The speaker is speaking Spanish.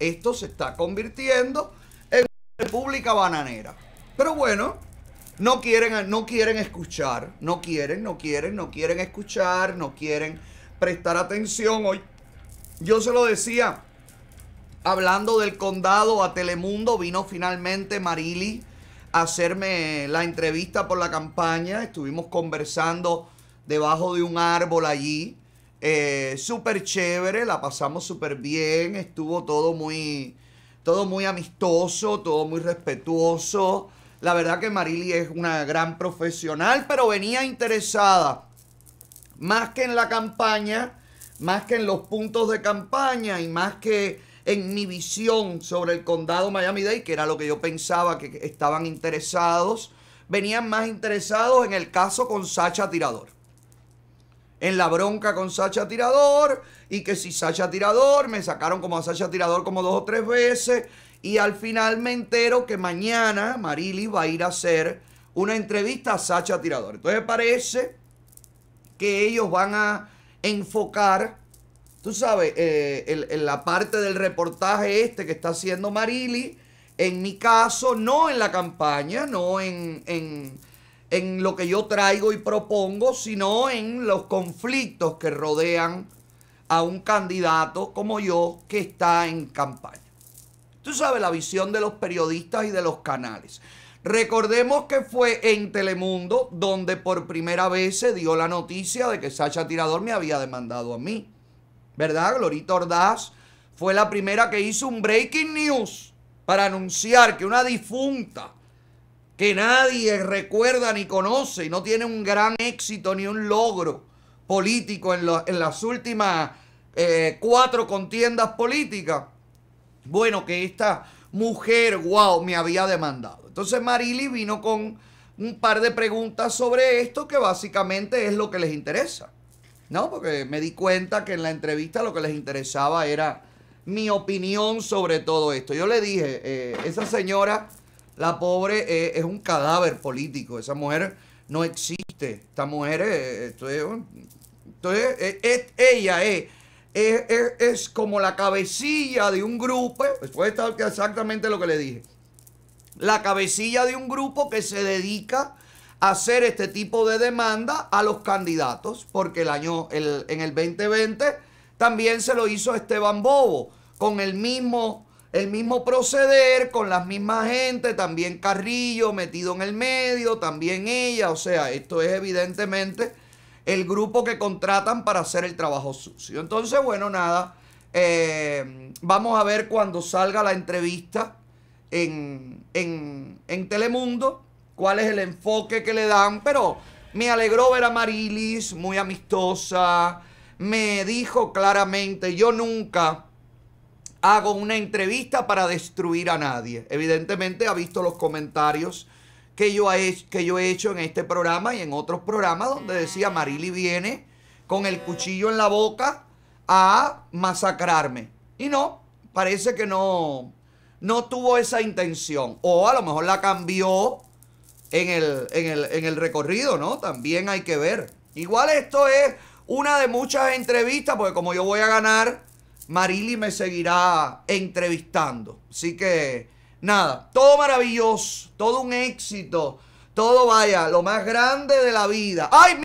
esto se está convirtiendo en una república bananera. Pero bueno, no quieren, no quieren escuchar, no quieren, no quieren, no quieren escuchar, no quieren prestar atención. Hoy yo se lo decía, hablando del condado a Telemundo, vino finalmente Marili a hacerme la entrevista por la campaña. Estuvimos conversando debajo de un árbol allí eh, súper chévere, la pasamos súper bien, estuvo todo muy, todo muy amistoso, todo muy respetuoso. La verdad que Marily es una gran profesional, pero venía interesada más que en la campaña, más que en los puntos de campaña y más que en mi visión sobre el condado Miami-Dade, que era lo que yo pensaba que estaban interesados, venían más interesados en el caso con Sacha Tirador en la bronca con Sacha Tirador y que si Sacha Tirador, me sacaron como a Sacha Tirador como dos o tres veces y al final me entero que mañana Marili va a ir a hacer una entrevista a Sacha Tirador. Entonces parece que ellos van a enfocar, tú sabes, en eh, la parte del reportaje este que está haciendo Marili, en mi caso, no en la campaña, no en en lo que yo traigo y propongo, sino en los conflictos que rodean a un candidato como yo que está en campaña. Tú sabes la visión de los periodistas y de los canales. Recordemos que fue en Telemundo donde por primera vez se dio la noticia de que Sacha Tirador me había demandado a mí. ¿Verdad? Glorita Ordaz fue la primera que hizo un breaking news para anunciar que una difunta que nadie recuerda ni conoce y no tiene un gran éxito ni un logro político en, las últimas eh, cuatro contiendas políticas. Bueno, que esta mujer, wow, me había demandado. Entonces Marily vino con un par de preguntas sobre esto que básicamente es lo que les interesa. ¿No? Porque me di cuenta que en la entrevista lo que les interesaba era mi opinión sobre todo esto. Yo le dije, eh, esa señora la pobre eh, es un cadáver político. Esa mujer no existe. Esta mujer, entonces, eh, eh, es, ella es, como la cabecilla de un grupo. Pues, Después está exactamente lo que le dije. La cabecilla de un grupo que se dedica a hacer este tipo de demanda a los candidatos. Porque el año, el, en el 2020 también se lo hizo Esteban Bobo con el mismo el mismo proceder con la misma gente, también Carrillo metido en el medio, también ella. O sea, esto es evidentemente el grupo que contratan para hacer el trabajo sucio. Entonces, bueno, nada. Eh, vamos a ver cuando salga la entrevista en, en, en, Telemundo, cuál es el enfoque que le dan, pero me alegró ver a Marilis, muy amistosa, me dijo claramente, yo nunca hago una entrevista para destruir a nadie. Evidentemente ha visto los comentarios que yo, he, que yo he hecho en este programa y en otros programas donde decía Marili viene con el cuchillo en la boca a masacrarme. Y no, parece que no, no tuvo esa intención. O a lo mejor la cambió en el, en el, en el recorrido, ¿no? También hay que ver. Igual esto es una de muchas entrevistas, porque como yo voy a ganar Marily me seguirá entrevistando. Así que nada, todo maravilloso, todo un éxito, todo vaya, lo más grande de la vida. ¡Ay!